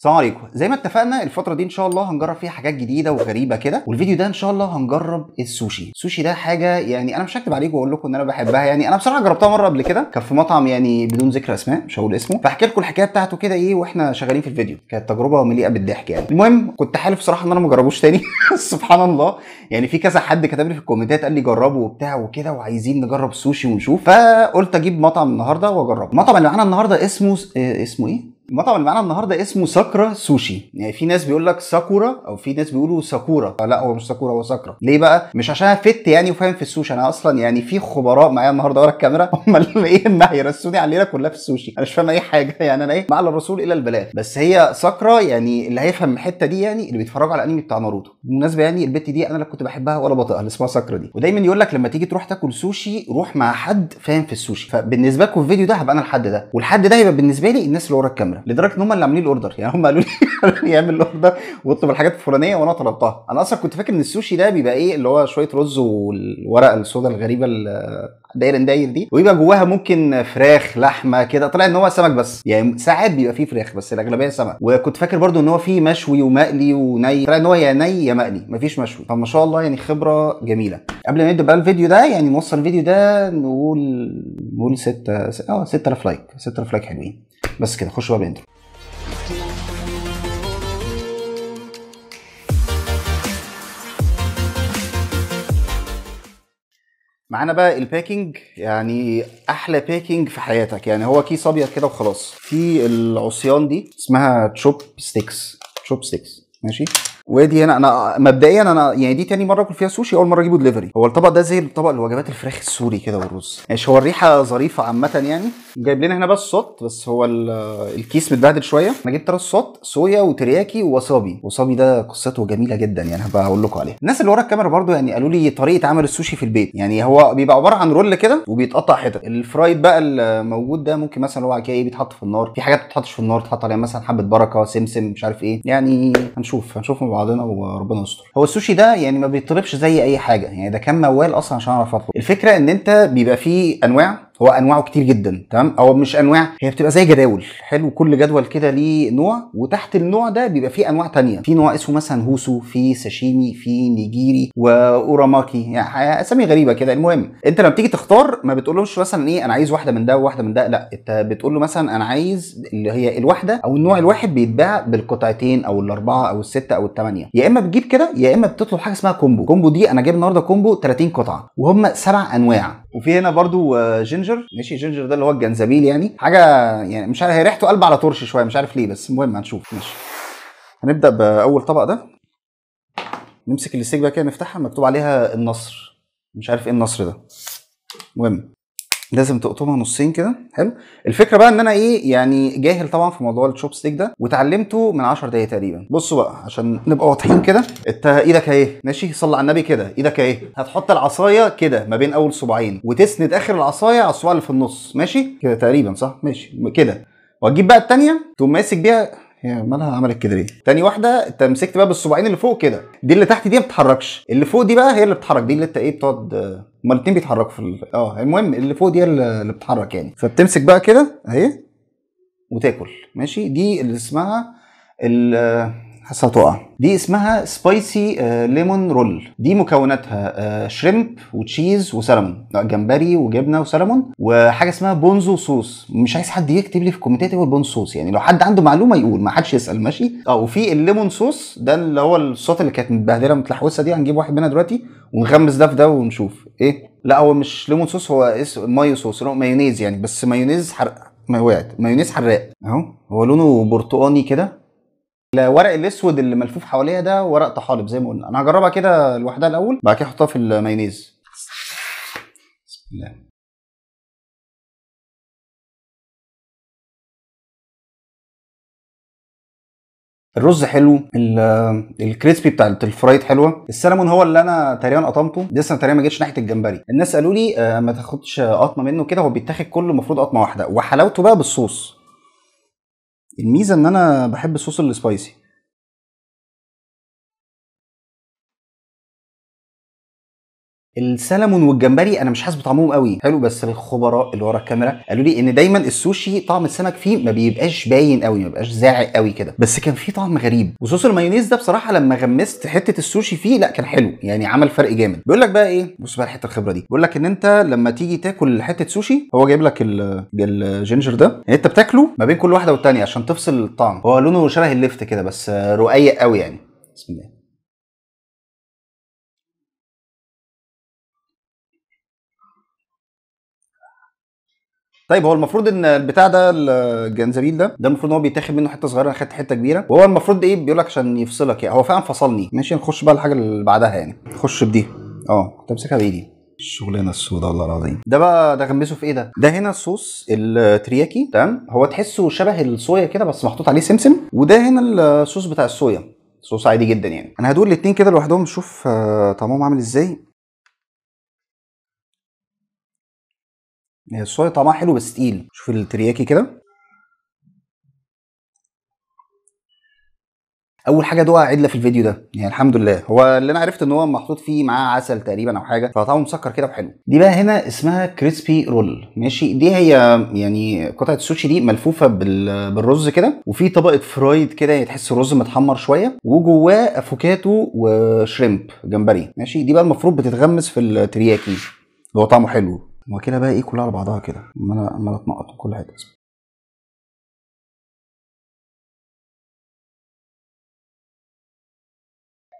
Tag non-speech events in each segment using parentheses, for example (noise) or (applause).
السلام عليكم زي ما اتفقنا الفتره دي ان شاء الله هنجرب فيها حاجات جديده وغريبه كده والفيديو ده ان شاء الله هنجرب السوشي السوشي ده حاجه يعني انا مش هكتب عليكم واقول لكم ان انا بحبها يعني انا بصراحه جربتها مره قبل كده كان في مطعم يعني بدون ذكر اسماء مش هقول اسمه فاحكي لكم الحكايه بتاعته كده ايه واحنا شغالين في الفيديو كانت تجربه مليئه بالضحك يعني المهم كنت حالف بصراحه ان انا ما جربوش تاني (laughs) سبحان الله يعني في كذا حد كتب لي في الكومنتات قال لي جربه وبتاع وكده وعايزين نجرب سوشي ونشوف فقلت اجيب مطعم النهارده واجربه المطعم اللي معانا النهارده اسمه آه، اسمه ايه المطعم اللي معانا النهارده اسمه ساكرا سوشي يعني في ناس بيقول لك ساكورا او في ناس بيقولوا ساكورا لا هو مش ساكورا هو ساكرا ليه بقى مش عشان انا فت يعني وفاهم في السوشي انا اصلا يعني في خبراء معايا النهارده ورا الكاميرا (laughs) هم اللي ايه ما هيرسوني على الليله كلها في السوشي انا مش فاهم اي حاجه (laughs) يعني انا ايه مع الرسول الى البلاء بس هي ساكرا يعني اللي هيفهم الحته دي يعني اللي بيتفرجوا على الانمي بتاع ناروتو بالمناسبه يعني البت دي انا اللي كنت بحبها ولا بطاقه اللي اسمها ساكرا دي ودايما يقول لك لما تيجي تروح تاكل سوشي روح مع حد فاهم في السوشي فبالنسبه لكم الفيديو ده هبقى انا الحد ده والحد ده هيبقى بالنسبه لي الناس اللي ورا الكاميرا لدرجه ان هم اللي عاملين الاوردر يعني هم قالوا لي اعمل (laughs) الاوردر واطلب الحاجات الفلانيه وانا طلبتها انا اصلا كنت فاكر ان السوشي ده بيبقى ايه اللي هو شويه رز والورقه السوداء الغريبه داير داير دي ويبقى جواها ممكن فراخ لحمه كده طلع ان هو سمك بس يعني ساعات بيبقى فيه فراخ بس الاغلبيه سمك وكنت فاكر برضو ان هو فيه مشوي ومقلي وني طلع ان هو يا ني يا مقلي مفيش مشوي فما شاء الله يعني خبره جميله قبل ما نبدا بقى الفيديو ده يعني نوصل الفيديو ده نقول نقول 6 اه 6000 لايك 6000 لايك حلوين بس كده خش بقى بالانترو معانا بقى الباكينج يعني احلى باكينج في حياتك يعني هو كيس ابيض كده وخلاص في العصيان دي اسمها تشوب ستيكس تشوب ستيكس ماشي وادي هنا انا مبدئيا انا يعني دي تاني مره اكل فيها سوشي اول مره اجيبه دليفري هو الطبق ده زي الطبق الوجبات الفراخ السوري كده والرز يعني هو الريحه ظريفه عامه يعني جايب لنا هنا بس صوت بس هو الكيس متبهدل شويه انا جبت راس صوت صويا وترياكي ووصابي وصابي ده قصته جميله جدا يعني هبقى هقول لكم عليها الناس اللي ورا الكاميرا برضو يعني قالوا لي طريقه عمل السوشي في البيت يعني هو بيبقى عباره عن رول كده وبيتقطع حتت الفرايد بقى الموجود ده ممكن مثلا هو كده بيتحط في النار في حاجات ما بتتحطش في النار تحط عليها مثلا حبه بركه سمسم مش عارف ايه يعني هنشوف هنشوف مع بعضنا وربنا يستر هو السوشي ده يعني ما بيطلبش زي اي حاجه يعني ده كان موال اصلا عشان اعرف اطلب الفكره ان انت بيبقى فيه انواع هو انواعه كتير جدا تمام او مش انواع هي بتبقى زي جداول حلو كل جدول كده ليه نوع وتحت النوع ده بيبقى فيه انواع تانية في نوع اسمه مثلا هوسو في ساشيمي في نيجيري واوراماكي يعني اسامي غريبه كده المهم انت لما بتيجي تختار ما بتقولهمش مثلا ايه انا عايز واحده من ده وواحده من ده لا انت بتقول له مثلا انا عايز اللي هي الواحده او النوع الواحد بيتباع بالقطعتين او الاربعه او السته او الثمانيه يا اما بتجيب كده يا اما بتطلب حاجه اسمها كومبو كومبو دي انا جايب النهارده كومبو 30 قطعه وهم سبع انواع وفي هنا برضو آه، جينجر جينجر ماشي جينجر ده اللي هو الجنزبيل يعني حاجه يعني مش عارف هي ريحته قلب على طرش شويه مش عارف ليه بس المهم هنشوف ماشي هنبدا باول طبق ده نمسك الاستيك بقى كده نفتحها مكتوب عليها النصر مش عارف ايه النصر ده المهم لازم تقطمها نصين كده حلو الفكره بقى ان انا ايه يعني جاهل طبعا في موضوع الشوب ستيك ده وتعلمته من 10 دقايق تقريبا بصوا بقى عشان نبقى واضحين كده انت ايدك اهي ماشي صلي على النبي كده ايدك اهي هتحط العصايه كده ما بين اول صباعين وتسند اخر العصايه على الصباع اللي في النص ماشي كده تقريبا صح ماشي كده وهتجيب بقى الثانيه تقوم ماسك بيها هي مالها عملت كده ليه تاني واحده انت مسكت بقى بالصباعين اللي فوق كده دي اللي تحت دي ما بتتحركش اللي فوق دي بقى هي اللي بتتحرك دي اللي انت ايه بتقعد هما الاتنين بيتحركوا في ال... اه المهم اللي فوق دي اللي بتتحرك يعني فبتمسك بقى كده اهي وتاكل ماشي دي اللي اسمها ال هتقع دي اسمها سبايسي ليمون رول دي مكوناتها شريمب آه، وتشيز وسلمون جمبري وجبنه وسلمون وحاجه اسمها بونزو صوص مش عايز حد يكتب لي في الكومنتات هو البونزو صوص يعني لو حد عنده معلومه يقول ما حدش يسال ماشي اه وفي الليمون صوص ده اللي هو الصوص اللي كانت متبهدله متلحوسه دي هنجيب واحد منها دلوقتي ونغمس ده في ده ونشوف ايه لا هو مش ليمون صوص هو اسم مايو صوص مايونيز يعني بس مايونيز حرق ما وقعت مايونيز حراق اهو هو لونه برتقاني كده الورق الاسود اللي ملفوف حواليها ده ورق طحالب زي ما قلنا انا هجربها كده لوحدها الاول بعد كده احطها في المايونيز بسم الله الرز حلو الكريسبي بتاع الفرايد حلوه السلمون هو اللي انا تقريبا قطمته لسه تقريبا ما جيتش ناحيه الجمبري الناس قالوا لي آه، ما تاخدش قطمه منه كده هو بيتاخد كله المفروض قطمه واحده وحلاوته بقى بالصوص الميزه ان انا بحب الصوص السبايسي السلمون والجمبري انا مش حاسس بطعمهم قوي حلو بس الخبراء اللي ورا الكاميرا قالوا لي ان دايما السوشي طعم السمك فيه ما بيبقاش باين قوي ما بيبقاش زاعق قوي كده بس كان فيه طعم غريب وصوص المايونيز ده بصراحه لما غمست حته السوشي فيه لا كان حلو يعني عمل فرق جامد بيقول لك بقى ايه بص بقى الحته الخبره دي بيقول لك ان انت لما تيجي تاكل حته سوشي هو جايب لك الجينجر ده يعني انت بتاكله ما بين كل واحده والتانيه عشان تفصل الطعم هو لونه شبه اللفت كده بس رقيق قوي يعني بسم الله طيب هو المفروض ان البتاع ده الجنزبيل ده ده المفروض ان هو بيتاخد منه حته صغيره انا خدت حته كبيره وهو المفروض ايه بيقول لك عشان يفصلك يعني هو فعلا فصلني ماشي نخش بقى الحاجه اللي بعدها يعني نخش بدي اه كنت امسكها بايدي الشغلانه السوداء والله العظيم ده بقى ده غمسه في ايه ده ده هنا الصوص الترياكي تمام هو تحسه شبه الصويا كده بس محطوط عليه سمسم وده هنا الصوص بتاع الصويا صوص عادي جدا يعني انا هدول الاثنين كده لوحدهم نشوف آه، طعمهم عامل ازاي الصويا طعمها حلو بس تقيل شوف الترياكي كده اول حاجه دقه عدله في الفيديو ده يعني الحمد لله هو اللي انا عرفت ان هو محطوط فيه معاه عسل تقريبا او حاجه فطعمه مسكر كده وحلو دي بقى هنا اسمها كريسبي رول ماشي دي هي يعني قطعه السوشي دي ملفوفه بالرز كده وفي طبقه فرايد كده يعني تحس الرز متحمر شويه وجواه افوكاتو وشريمب جمبري ماشي دي بقى المفروض بتتغمس في الترياكي اللي هو طعمه حلو واكله بقى ايه كلها على بعضها كده ما انا اتنقط من كل حته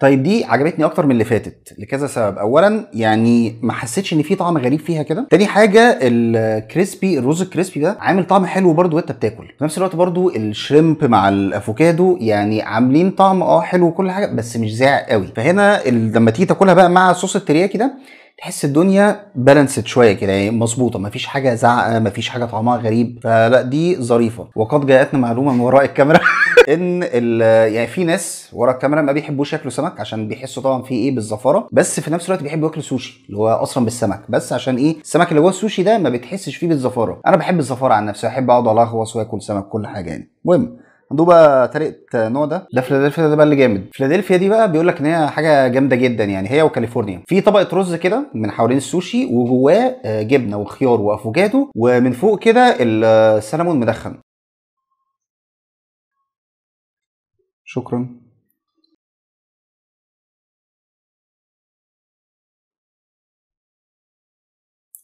طيب دي عجبتني اكتر من اللي فاتت لكذا سبب اولا يعني ما حسيتش ان في طعم غريب فيها كده تاني حاجه الكريسبي الرز الكريسبي ده عامل طعم حلو برده وانت بتاكل في نفس الوقت برده الشريمب مع الافوكادو يعني عاملين طعم اه حلو وكل حاجه بس مش زاع قوي فهنا لما تيجي تاكلها بقى مع صوص الترياكي ده تحس الدنيا بالانسد شويه كده يعني مظبوطه مفيش حاجه زعقه مفيش حاجه طعمها غريب فلا دي ظريفه وقد جاءتنا معلومه من وراء الكاميرا (laughs) ان يعني في ناس ورا الكاميرا ما بيحبوش ياكلوا سمك عشان بيحسوا طبعا في ايه بالزفاره بس في نفس الوقت بيحبوا ياكلوا سوشي اللي هو اصلا بالسمك بس عشان ايه السمك اللي جوه السوشي ده ما بتحسش فيه بالزفاره انا بحب الزفاره عن نفسي بحب اقعد الغوص واكل سمك كل حاجه يعني المهم بقى طريقه نوع ده ده فيلادلفيا ده بقى اللي جامد فيلادلفيا دي بقى بيقول لك ان هي حاجه جامده جدا يعني هي وكاليفورنيا في طبقه رز كده من حوالين السوشي وجواه آه، جبنه وخيار وافوكادو ومن فوق كده السلمون مدخن شكرا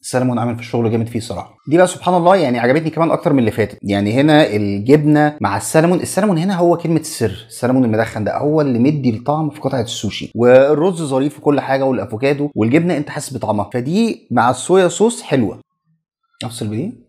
سلمون عامل في الشغل جامد فيه صراحه دي بقى سبحان الله يعني عجبتني كمان اكتر من اللي فاتت يعني هنا الجبنه مع السلمون السلمون هنا هو كلمه السر السلمون المدخن ده هو اللي مدي الطعم في قطعه السوشي والرز ظريف وكل حاجه والافوكادو والجبنه انت حاسس بطعمها فدي مع الصويا صوص حلوه افصل بيه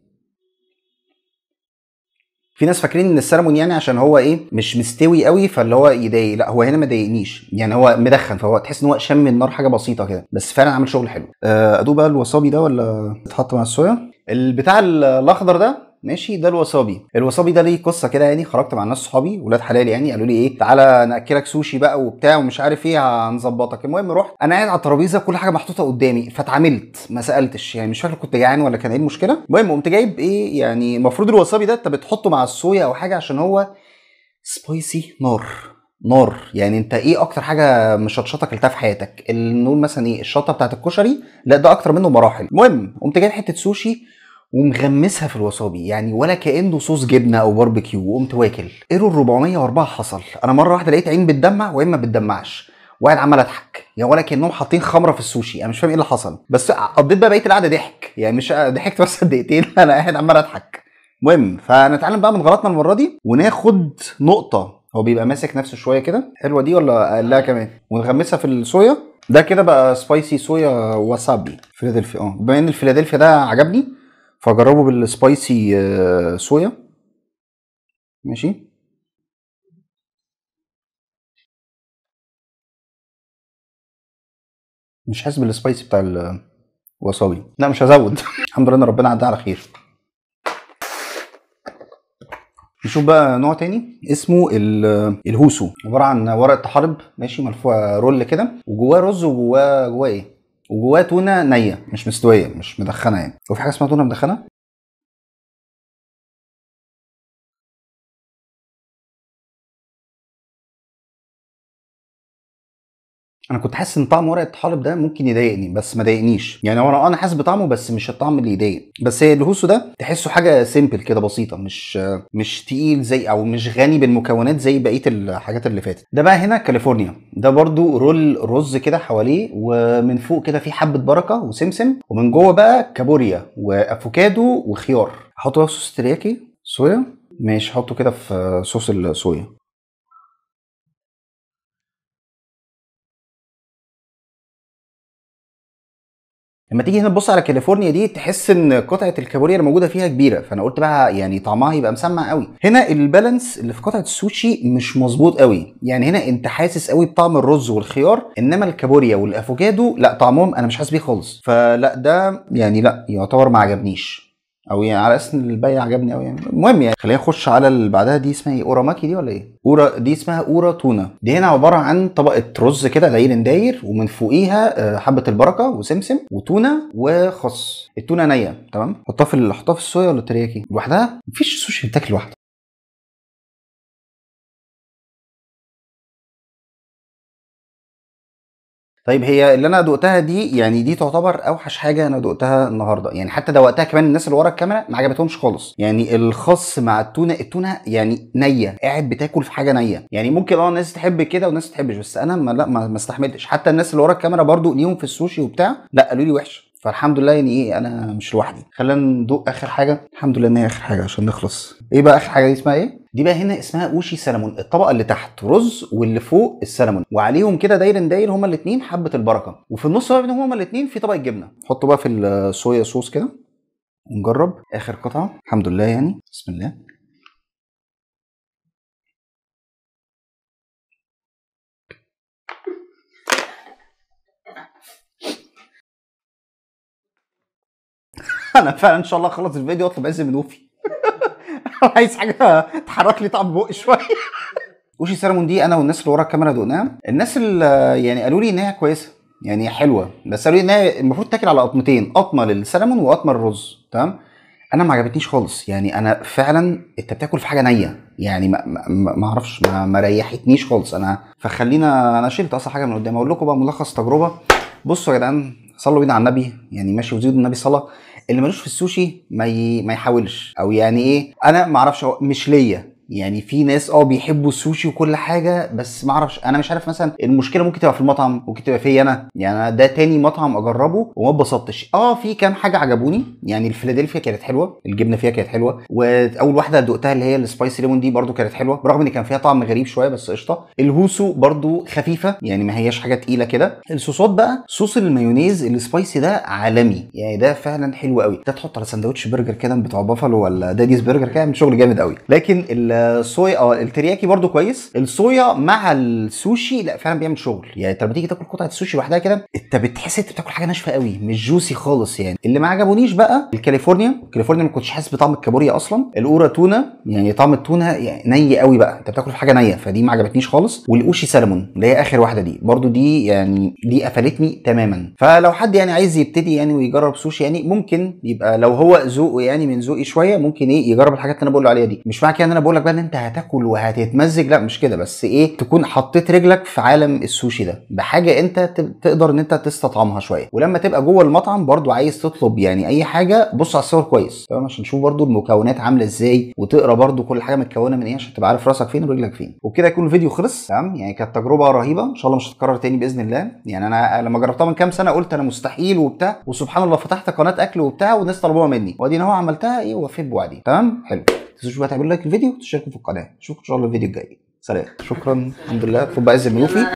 في ناس فاكرين ان السلمون يعني عشان هو ايه مش مستوي قوي فاللي هو يضايق لا هو هنا ما ضايقنيش يعني هو مدخن فهو تحس ان هو شم النار حاجه بسيطه كده بس فعلا عامل شغل حلو آه، ادوب بقى الوصابي ده ولا يتحط مع الصويا البتاع الاخضر ده ماشي ده الوصابي الوصابي ده ليه قصه كده يعني خرجت مع ناس صحابي ولاد حلال يعني قالوا لي ايه تعالى ناكلك سوشي بقى وبتاع ومش عارف ايه هنظبطك المهم رحت انا قاعد على الترابيزه كل حاجه محطوطه قدامي فاتعاملت ما سالتش يعني مش فاكر كنت جعان ولا كان ايه المشكله المهم قمت جايب ايه يعني المفروض الوصابي ده انت بتحطه مع الصويا او حاجه عشان هو سبايسي نار نار يعني انت ايه اكتر حاجه مشطشطه اكلتها في حياتك نقول مثلا ايه الشطه بتاعت الكشري لا ده اكتر منه مراحل المهم قمت جايب حته سوشي ومغمسها في الوصابي يعني ولا كانه صوص جبنه او باربيكيو وقمت واكل ايرور 404 حصل انا مره واحده لقيت عين بتدمع وعين ما بتدمعش وقاعد عمال اضحك يعني ولا كانهم حاطين خمره في السوشي انا مش فاهم ايه اللي حصل بس قضيت بقى بقيه القعده ضحك يعني مش ضحكت بس (laughs) دقيقتين انا قاعد عمال اضحك المهم فنتعلم بقى من غلطنا المره دي وناخد نقطه هو بيبقى ماسك نفسه شويه كده حلوه دي ولا اقلها كمان ونغمسها في الصويا ده كده بقى سبايسي صويا واسابي فيلادلفيا اه بما ان الفيلادلفيا ده عجبني فجربه بالسبايسي آه، صويا ماشي مش حاسس بالسبايسي بتاع الوصابي لا مش هزود (laughs) الحمد لله ربنا عدى على خير نشوف بقى نوع تاني اسمه الهوسو عباره عن ورقه حرب ماشي ملفوفه رول كده وجواه رز وجواه جواه ايه وجواه تونه نيه مش مستويه مش مدخنه يعني هو في حاجه اسمها تونه مدخنه انا كنت حاسس ان طعم ورق الطحالب ده ممكن يضايقني بس ما ضايقنيش يعني هو انا حاسس بطعمه بس مش الطعم اللي يضايق بس هي الهوسو ده تحسه حاجه سيمبل كده بسيطه مش مش تقيل زي او مش غني بالمكونات زي بقيه الحاجات اللي فاتت ده بقى هنا كاليفورنيا ده برضو رول رز كده حواليه ومن فوق كده في حبه بركه وسمسم ومن جوه بقى كابوريا وافوكادو وخيار في صوص ترياكي صويا ماشي حطه كده في صوص الصويا لما تيجي هنا تبص على كاليفورنيا دي تحس ان قطعه الكابوريا اللي موجوده فيها كبيره فانا قلت بقى يعني طعمها يبقى مسمع قوي هنا البالانس اللي في قطعه السوشي مش مظبوط قوي يعني هنا انت حاسس قوي بطعم الرز والخيار انما الكابوريا والافوكادو لا طعمهم انا مش حاسس بيه خالص فلا ده يعني لا يعتبر ما عجبنيش او يعني على اساس ان عجبني قوي يعني المهم يعني خلينا نخش على اللي بعدها دي اسمها ايه اوراماكي دي ولا ايه اورا دي اسمها اورا تونه دي هنا عباره عن طبقه رز كده داير داير ومن فوقيها آه، حبه البركه وسمسم وتونه وخص التونه نيه تمام حطها في حطها في الصويا ولا الترياكي لوحدها مفيش سوشي بتاكل لوحده طيب هي اللي انا دقتها دي يعني دي تعتبر اوحش حاجه انا دقتها النهارده يعني حتى دوقتها كمان الناس اللي ورا الكاميرا ما عجبتهمش خالص يعني الخاص مع التونه التونه يعني نيه قاعد بتاكل في حاجه نيه يعني ممكن اه ناس تحب كده وناس تحبش بس انا ما لا ما استحملتش حتى الناس اللي ورا الكاميرا برضو ليهم في السوشي وبتاع لا قالوا لي وحش فالحمد لله يعني ايه انا مش لوحدي خلينا ندوق اخر حاجه الحمد لله ان هي اخر حاجه عشان نخلص ايه بقى اخر حاجه دي اسمها ايه دي بقى هنا اسمها اوشي سلمون الطبقه اللي تحت رز واللي فوق السلمون وعليهم كده داير داير هما الاثنين حبه البركه وفي النص بقى بينهم هما الاثنين في طبقه جبنه حطوا بقى في الصويا صوص كده ونجرب اخر قطعه الحمد لله يعني بسم الله (laughs) انا فعلا ان شاء الله اخلص الفيديو واطلب عز وفي (laughs) عايز حاجه تحرك لي طعم بقي شويه (laughs) وشي سيرمون دي انا والناس اللي ورا الكاميرا دقناها الناس اللي يعني قالوا لي انها كويسه يعني حلوه بس قالوا لي انها المفروض تاكل على قطمتين قطمه للسلمون وقطمه للرز تمام انا ما عجبتنيش خالص يعني انا فعلا انت بتاكل في حاجه نيه يعني ما ما, ما اعرفش ما, ما ريحتنيش خالص انا فخلينا انا شلت اصلا حاجه من قدام اقول لكم بقى ملخص تجربه بصوا يا جدعان صلوا بينا على النبي يعني ماشي وزيد النبي صلاه اللي ملوش في السوشي ما ي... ما يحاولش او يعني ايه انا ما اعرفش مش ليا يعني في ناس اه بيحبوا السوشي وكل حاجه بس ما اعرفش انا مش عارف مثلا المشكله ممكن تبقى في المطعم ممكن تبقى فيا انا يعني ده تاني مطعم اجربه وما اتبسطتش اه في كام حاجه عجبوني يعني الفيلادلفيا كانت حلوه الجبنه فيها كانت حلوه واول واحده دقتها اللي هي السبايسي ليمون دي برده كانت حلوه برغم ان كان فيها طعم غريب شويه بس قشطه الهوسو برده خفيفه يعني ما هياش حاجه تقيله كده الصوصات بقى صوص المايونيز السبايسي ده عالمي يعني ده فعلا حلو قوي ده تحط على سندوتش برجر كده بتاع بافلو ولا داديز برجر كده من شغل جامد قوي لكن الصويا اه الترياكي برده كويس الصويا مع السوشي لا فعلا بيعمل شغل يعني انت لما تيجي تاكل قطعه السوشي لوحدها كده انت بتحس انت بتاكل حاجه ناشفه قوي مش جوسي خالص يعني اللي ما عجبونيش بقى الكاليفورنيا الكاليفورنيا ما كنتش حاسس بطعم الكابوريا اصلا الاورا تونه يعني طعم التونه يعني ني قوي بقى انت بتاكل في حاجه نيه فدي ما عجبتنيش خالص والاوشي سالمون اللي هي اخر واحده دي برده دي يعني دي قفلتني تماما فلو حد يعني عايز يبتدي يعني ويجرب سوشي يعني ممكن يبقى لو هو ذوقه يعني من ذوقي شويه ممكن ايه يجرب الحاجات اللي انا بقول عليها دي مش معنى كده ان انا بقول لك بقى ان انت هتاكل وهتتمزج لا مش كده بس ايه تكون حطيت رجلك في عالم السوشي ده بحاجه انت تقدر ان انت تستطعمها شويه ولما تبقى جوه المطعم برضو عايز تطلب يعني اي حاجه بص على الصور كويس تمام عشان تشوف برضو المكونات عامله ازاي وتقرا برضو كل حاجه متكونه من ايه عشان تبقى عارف راسك فين ورجلك فين وبكده يكون الفيديو خلص تمام يعني كانت تجربه رهيبه ان شاء الله مش هتتكرر تاني باذن الله يعني انا لما جربتها من كام سنه قلت انا مستحيل وبتاع وسبحان الله فتحت قناه اكل وبتاع والناس طلبوها مني وادينا هو عملتها ايه ووفيت بوعدي تمام حلو تنسوش بقى تعمل لايك للفيديو وتشتركوا في القناه اشوفكم ان شاء الله الفيديو الجاي سلام شكرا الحمد لله طب عز النوفي